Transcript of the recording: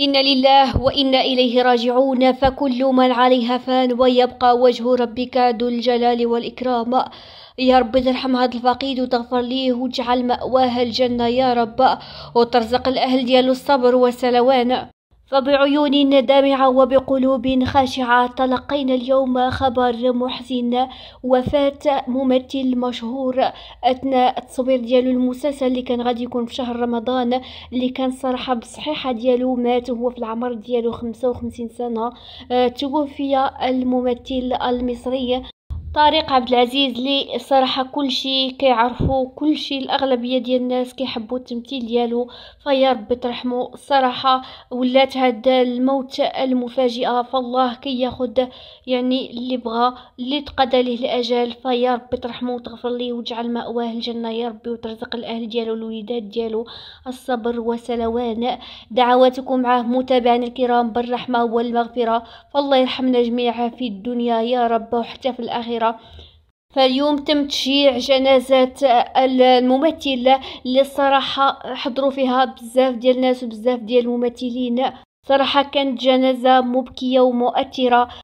إن لله وإنا إليه راجعون فكل من عليها فان ويبقى وجه ربك ذو الجلال والإكرام يا رب ترحم هذا الفقيد وتغفر ليه وتجعل مأواه الجنة يا رب وترزق الأهل ديالو الصبر والسلوان فبعيون دامعة وبقلوب خاشعة تلقينا اليوم خبر محزن وفاة ممثل مشهور أثناء التصوير ديالو المسلسل اللي كان غادي يكون في شهر رمضان اللي كان صراحة بصحيحة ديالو مات وهو في العمر ديالو 55 سنة آه، توفي الممثل المصري طارق عبد العزيز لي الصراحه كلشي كيعرفو كلشي الاغلبيه ديال الناس كيحبو التمثيل ديالو فيا ربي ترحمو صراحة ولات هاد الموت المفاجئه فالله كياخد ياخد يعني اللي بغى اللي تقدى ليه الاجل فيا ربي ترحمو وتغفر ليه وتجعل مأواه الجنه يا ربي وترزق الاهل ديالو الوليدات ديالو الصبر وسلوان دعواتكم معاه متابعين الكرام بالرحمه والمغفره فالله يرحمنا جميعا في الدنيا يا رب وحتى في الاخره الكبيرة فاليوم تم تشييع جنازة الممثلة اللي صراحة حضروا فيها بزاف ديال الناس وبزاف ديال الممثلين صراحة كانت جنازة مبكية ومؤثرة